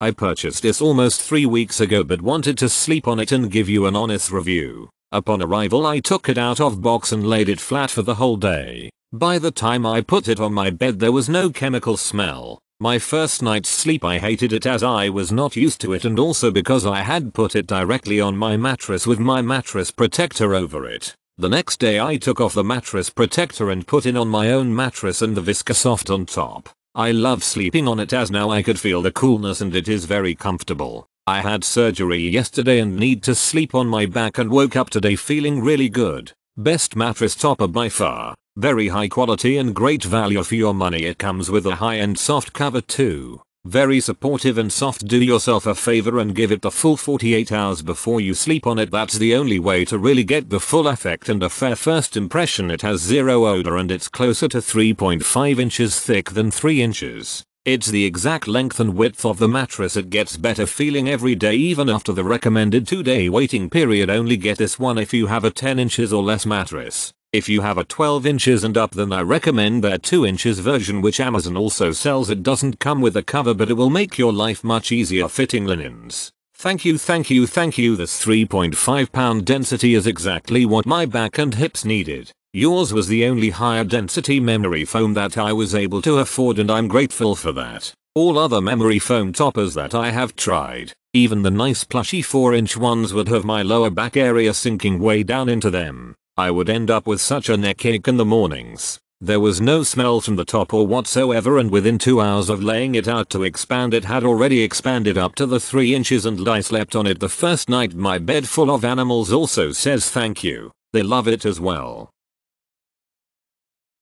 I purchased this almost 3 weeks ago but wanted to sleep on it and give you an honest review. Upon arrival I took it out of box and laid it flat for the whole day. By the time I put it on my bed there was no chemical smell. My first night's sleep I hated it as I was not used to it and also because I had put it directly on my mattress with my mattress protector over it. The next day I took off the mattress protector and put in on my own mattress and the Viscosoft on top. I love sleeping on it as now I could feel the coolness and it is very comfortable. I had surgery yesterday and need to sleep on my back and woke up today feeling really good. Best mattress topper by far. Very high quality and great value for your money. It comes with a high-end soft cover too. Very supportive and soft do yourself a favor and give it the full 48 hours before you sleep on it that's the only way to really get the full effect and a fair first impression it has zero odor and it's closer to 3.5 inches thick than 3 inches. It's the exact length and width of the mattress it gets better feeling every day even after the recommended 2 day waiting period only get this one if you have a 10 inches or less mattress. If you have a 12 inches and up then I recommend their 2 inches version which Amazon also sells it doesn't come with a cover but it will make your life much easier fitting linens. Thank you thank you thank you this 3.5 pound density is exactly what my back and hips needed. Yours was the only higher density memory foam that I was able to afford and I'm grateful for that. All other memory foam toppers that I have tried, even the nice plushy 4 inch ones would have my lower back area sinking way down into them. I would end up with such a neck ache in the mornings. There was no smell from the top or whatsoever and within 2 hours of laying it out to expand it had already expanded up to the 3 inches and I slept on it the first night my bed full of animals also says thank you, they love it as well.